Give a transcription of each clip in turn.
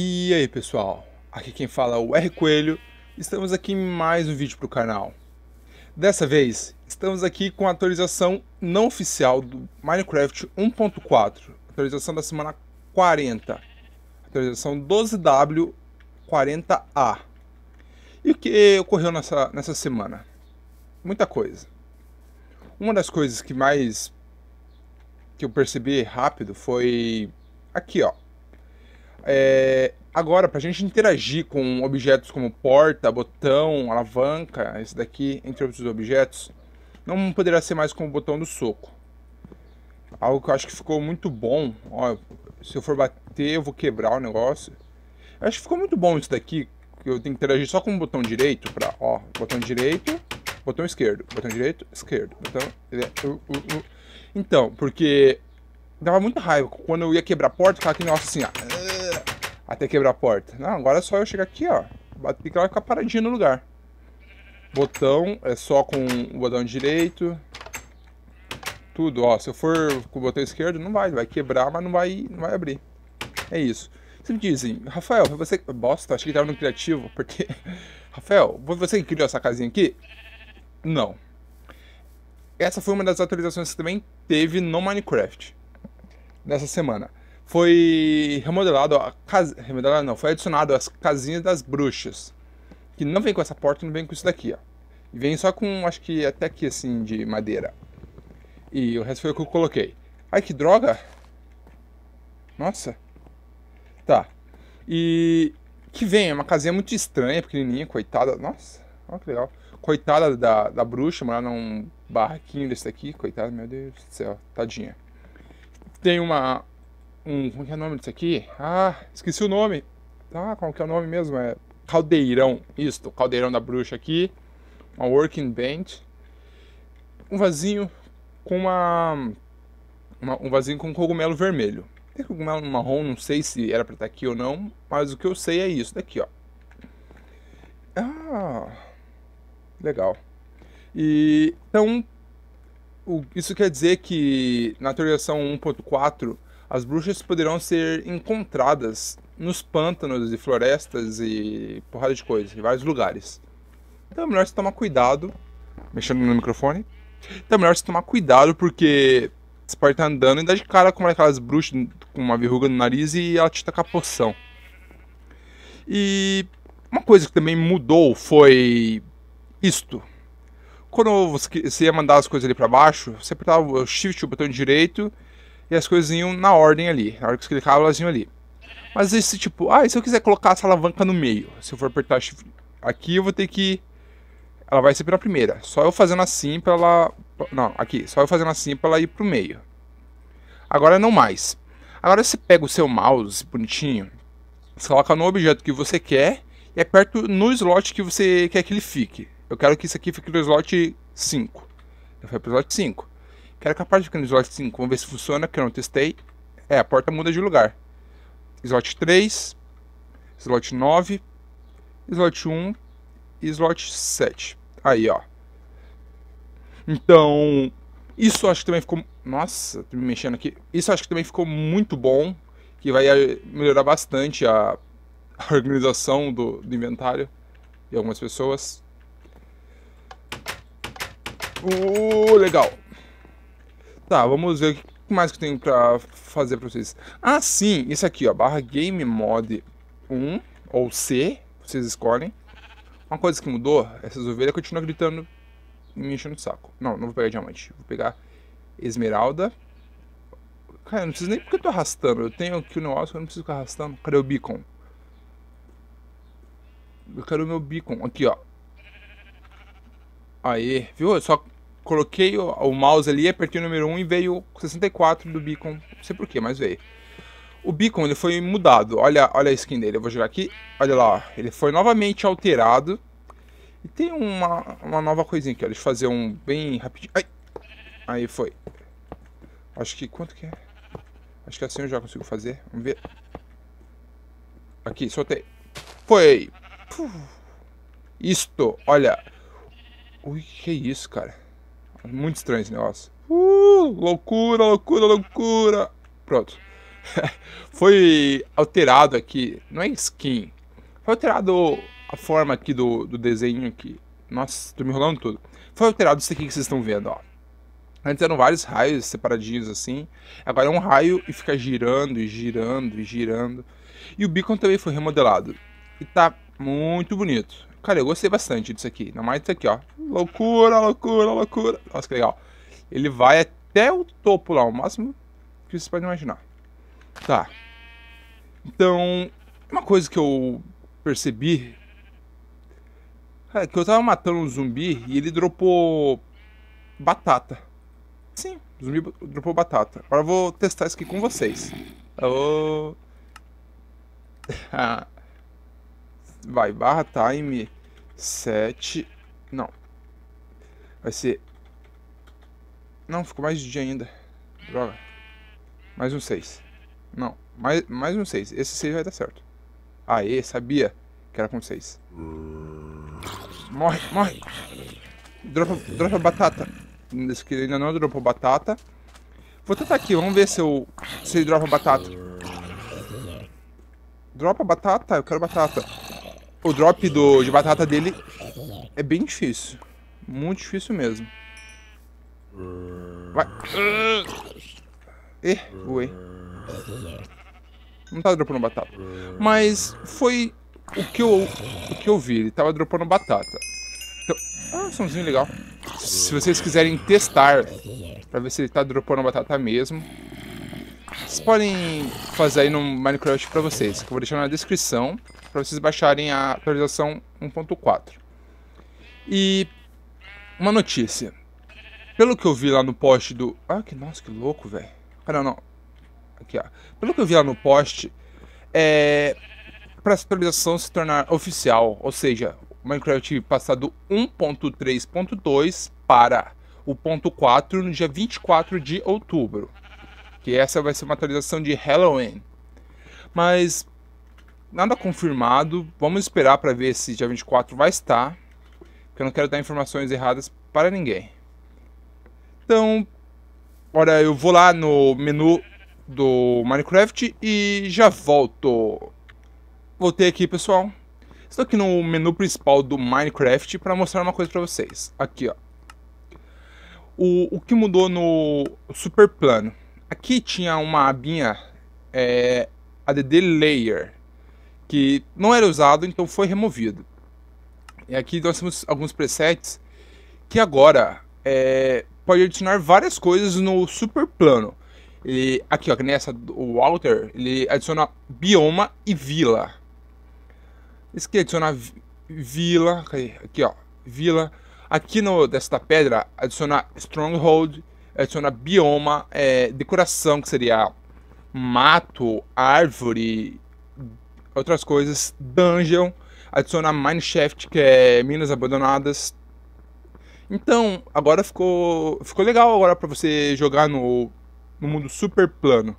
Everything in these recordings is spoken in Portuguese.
E aí pessoal, aqui quem fala é o R Coelho, estamos aqui em mais um vídeo para o canal. Dessa vez, estamos aqui com a atualização não oficial do Minecraft 1.4, atualização da semana 40, atualização 12W40A. E o que ocorreu nessa, nessa semana? Muita coisa. Uma das coisas que mais que eu percebi rápido foi aqui ó, é, agora, para a gente interagir com objetos como porta, botão, alavanca, esse daqui, entre outros objetos, não poderá ser mais como o botão do soco. Algo que eu acho que ficou muito bom. Ó, se eu for bater, eu vou quebrar o negócio. Eu acho que ficou muito bom isso daqui. Que eu tenho que interagir só com o botão direito. Pra, ó, botão direito, botão esquerdo. Botão direito, esquerdo. Botão, é, uh, uh, uh. Então, porque dava muita raiva. Quando eu ia quebrar a porta, ficava aquele negócio assim, ó até quebrar a porta. Não, agora é só eu chegar aqui, ó. Bato pique, ela vai ficar paradinha no lugar. Botão é só com o botão direito. Tudo, ó. Se eu for com o botão esquerdo, não vai. Vai quebrar, mas não vai, não vai abrir. É isso. Vocês me dizem, Rafael, você... Bosta, achei que tava no criativo, porque... Rafael, você que criou essa casinha aqui? Não. Essa foi uma das atualizações que também teve no Minecraft. Nessa semana foi remodelado, a casa, remodelado não, foi adicionado as casinhas das bruxas, que não vem com essa porta, não vem com isso daqui, ó. vem só com, acho que até aqui assim, de madeira. E o resto foi o que eu coloquei. Ai, que droga! Nossa! Tá. E que vem, é uma casinha muito estranha, pequenininha, coitada. Nossa, olha que legal. Coitada da, da bruxa, morar num barraquinho desse daqui. Coitada, meu Deus do céu, tadinha. Tem uma, um. Como é, que é o nome disso aqui? Ah, esqueci o nome. Ah, qual que é o nome mesmo? É caldeirão. Isto, caldeirão da bruxa aqui. Uma working bench. Um vasinho com uma, uma um vasinho com cogumelo vermelho. Tem cogumelo marrom, não sei se era para estar tá aqui ou não, mas o que eu sei é isso daqui, ó. Ah, legal. E então isso quer dizer que na atualização 1.4 as bruxas poderão ser encontradas nos pântanos e florestas e porrada de coisas, em vários lugares. Então é melhor você tomar cuidado, mexendo no microfone. Então é melhor você tomar cuidado porque você pode estar andando e dar de cara com uma bruxas com uma verruga no nariz e ela te taca poção. E uma coisa que também mudou foi isto. Quando você ia mandar as coisas ali para baixo, você apertava o shift, o botão direito, e as coisas iam na ordem ali. Na hora que você clicava, elas iam ali. Mas esse tipo, ah, e se eu quiser colocar essa alavanca no meio? Se eu for apertar aqui, eu vou ter que. Ela vai ser pela primeira. Só eu fazendo assim para ela. Não, aqui. Só eu fazendo assim para ela ir pro meio. Agora não mais. Agora você pega o seu mouse bonitinho, você coloca no objeto que você quer e aperta no slot que você quer que ele fique. Eu quero que isso aqui fique no slot 5. Eu fui pro slot 5. Quero que a parte fique no slot 5. Vamos ver se funciona, que eu não testei. É, a porta muda de lugar. Slot 3, slot 9, slot 1 e slot 7. Aí, ó. Então, isso acho que também ficou... Nossa, tô me mexendo aqui. Isso acho que também ficou muito bom, que vai eh, melhorar bastante a, a organização do, do inventário de algumas pessoas. Uh, legal. Tá, vamos ver o que mais que eu tenho pra fazer pra vocês. Ah, sim, isso aqui, ó, barra Game Mod 1 ou C, vocês escolhem. Uma coisa que mudou, essas ovelhas continuam gritando e me enchendo o saco. Não, não vou pegar diamante, vou pegar esmeralda. Cara, não preciso nem porque eu tô arrastando. Eu tenho aqui o um negócio, eu não preciso ficar arrastando. Cadê o beacon? Eu quero o meu beacon. Aqui, ó. Aí, viu? Eu só coloquei o, o, mouse ali, apertei o número 1 e veio 64 do Beacon. Não sei porquê, mas veio. O Beacon ele foi mudado. Olha, olha a skin dele. Eu vou jogar aqui. Olha lá. Ele foi novamente alterado. E tem uma, uma nova coisinha aqui. Ó. Deixa eu fazer um bem rapidinho. Ai. Aí foi. Acho que... Quanto que é? Acho que assim eu já consigo fazer. Vamos ver. Aqui, soltei. Foi. Puf. Isto. Olha. Ui, que é isso, cara? Muito estranho esse negócio. Uh, loucura, loucura, loucura. Pronto. foi alterado aqui, não é skin. Foi alterado a forma aqui do, do desenho aqui. Nossa, tô me enrolando tudo. Foi alterado isso aqui que vocês estão vendo, ó. Antes eram vários raios separadinhos assim. Agora é um raio e fica girando e girando e girando. E o beacon também foi remodelado. E tá muito bonito. Cara, eu gostei bastante disso aqui. Na mais disso aqui, ó. Loucura, loucura, loucura. Nossa, que legal. Ele vai até o topo lá, o máximo que vocês podem imaginar. Tá. Então, uma coisa que eu percebi... É que eu tava matando um zumbi e ele dropou batata. Sim, o zumbi dropou batata. Agora eu vou testar isso aqui com vocês. Eu vou... Ah vai barra time 7, não, vai ser, não, ficou mais de dia ainda, droga, mais um 6, não, mais, mais um 6, esse 6 vai dar certo, aê, sabia que era com 6, morre, morre, dropa, dropa batata, esse que ainda não dropou batata, vou tentar aqui, vamos ver se, eu, se ele dropa batata, dropa batata, eu quero batata, o drop do, de batata dele é bem difícil. Muito difícil mesmo. Vai. E, ué. Não tá dropando batata. Mas foi o que eu, o que eu vi. Ele tava dropando batata. Então, ah, somzinho legal. Se vocês quiserem testar pra ver se ele tá dropando batata mesmo, vocês podem fazer aí no Minecraft pra vocês. Que eu vou deixar na descrição para vocês baixarem a atualização 1.4. E uma notícia. Pelo que eu vi lá no post do. Ah, que nossa, que louco, velho. cara ah, não, Aqui, ó. Pelo que eu vi lá no post, é. Para essa atualização se tornar oficial, ou seja, Minecraft passar do 1.3.2 para o ponto 4 no dia 24 de outubro. Que essa vai ser uma atualização de Halloween. Mas nada confirmado. Vamos esperar para ver se dia 24 vai estar. Porque eu não quero dar informações erradas para ninguém. Então, ora, eu vou lá no menu do Minecraft e já volto. Voltei aqui, pessoal. Estou aqui no menu principal do Minecraft para mostrar uma coisa para vocês. Aqui, ó. O, o que mudou no super plano. Aqui tinha uma abinha é, ADD Layer que não era usado, então foi removido. E aqui nós temos alguns presets que agora é, pode adicionar várias coisas no super plano. Ele, aqui, ó, nessa, o Walter, ele adiciona bioma e vila. Esse aqui é adiciona vila, aqui ó, vila. Aqui no desta pedra adiciona stronghold, adiciona bioma, é, decoração que seria mato, árvore, outras coisas, dungeon, adicionar Mineshaft, que é minas abandonadas. Então, agora ficou, ficou legal agora para você jogar no, no mundo super plano.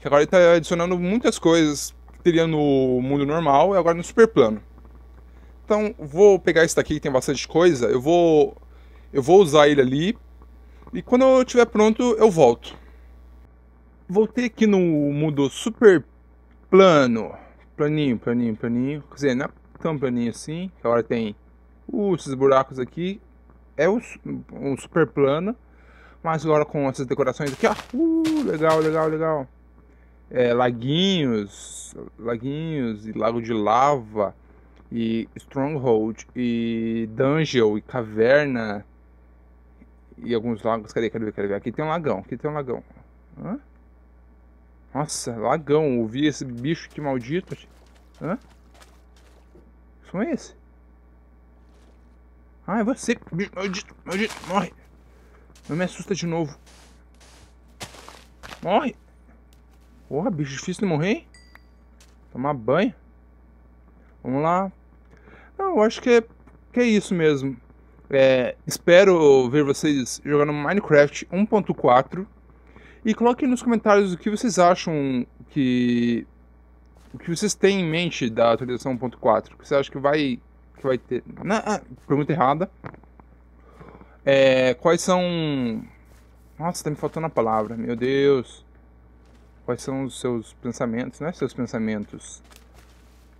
Que agora ele tá adicionando muitas coisas que teria no mundo normal e agora no super plano. Então, vou pegar esse daqui que tem bastante coisa, eu vou eu vou usar ele ali e quando eu estiver pronto, eu volto. Voltei aqui no mundo super plano planinho, planinho, planinho. Quer dizer, não é tão planinho assim. Agora tem uh, esses buracos aqui. É um, um super plano. Mas agora com essas decorações aqui, ó. Uh, legal, legal, legal. É, laguinhos, laguinhos e lago de lava. E Stronghold, e Dungeon, e Caverna. E alguns lagos. Cadê, cadê, cadê? Aqui tem um lagão, aqui tem um lagão. Hã? Nossa, lagão, ouvi esse bicho que maldito. Hã? Que som é esse? Ah, é você, bicho maldito, maldito, morre. Não me assusta de novo. Morre. Porra, bicho, difícil de morrer, hein? Tomar banho. Vamos lá. Não, eu acho que é, que é isso mesmo. É, espero ver vocês jogando Minecraft 1.4. E coloquem nos comentários o que vocês acham que. O que vocês têm em mente da atualização 1.4. O que vocês acham que vai, que vai ter. Né? Ah, pergunta errada. É, quais são. Nossa, tá me faltando a palavra, meu Deus. Quais são os seus pensamentos, né? Seus pensamentos.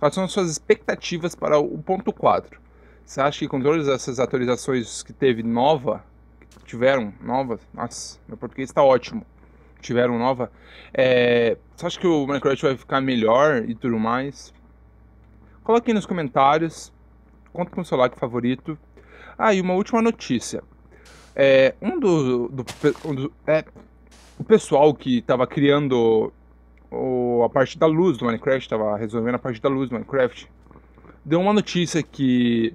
Quais são as suas expectativas para o ponto 4? Você acha que com todas essas atualizações que teve nova, que tiveram novas, nossa, meu português está ótimo tiveram nova. É, você acha que o Minecraft vai ficar melhor e tudo mais? Coloque aí nos comentários. Conta com o seu like favorito. Ah, e uma última notícia. É, um do, do, um do é, o pessoal que estava criando o, a parte da luz do Minecraft, estava resolvendo a parte da luz do Minecraft, deu uma notícia que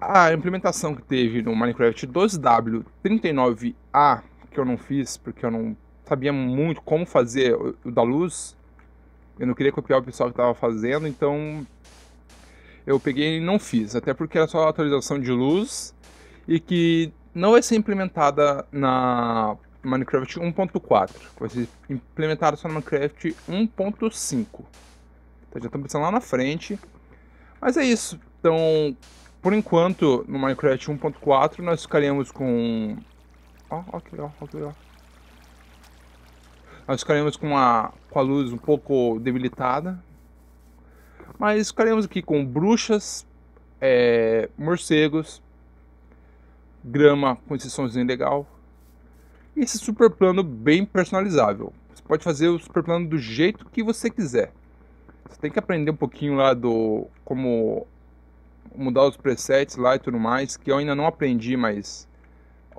a implementação que teve no Minecraft 2W39A, que eu não fiz porque eu não sabia muito como fazer o da luz. Eu não queria copiar o pessoal que estava fazendo, então eu peguei e não fiz, até porque era só atualização de luz e que não vai ser implementada na Minecraft 1.4, vai ser implementada só na Minecraft 1.5. Então já estamos pensando lá na frente. Mas é isso. Então, por enquanto, no Minecraft 1.4 nós ficaríamos com Ó, ó que ó nós ficaremos com a, com a luz um pouco debilitada. Mas ficaremos aqui com bruxas, é, morcegos, grama com esse somzinho legal. E esse super plano bem personalizável. Você pode fazer o super plano do jeito que você quiser. Você tem que aprender um pouquinho lá do como mudar os presets lá e tudo mais, que eu ainda não aprendi, mas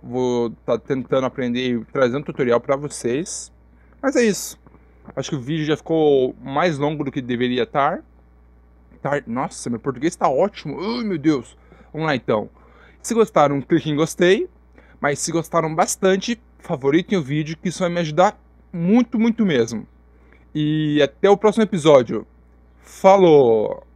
vou estar tá tentando aprender e trazendo tutorial para vocês. Mas é isso. Acho que o vídeo já ficou mais longo do que deveria estar. nossa, meu português está ótimo. Ai, meu Deus. Vamos lá então. Se gostaram, clique em gostei. Mas se gostaram bastante, favoritem o vídeo, que isso vai me ajudar muito, muito mesmo. E até o próximo episódio. Falou!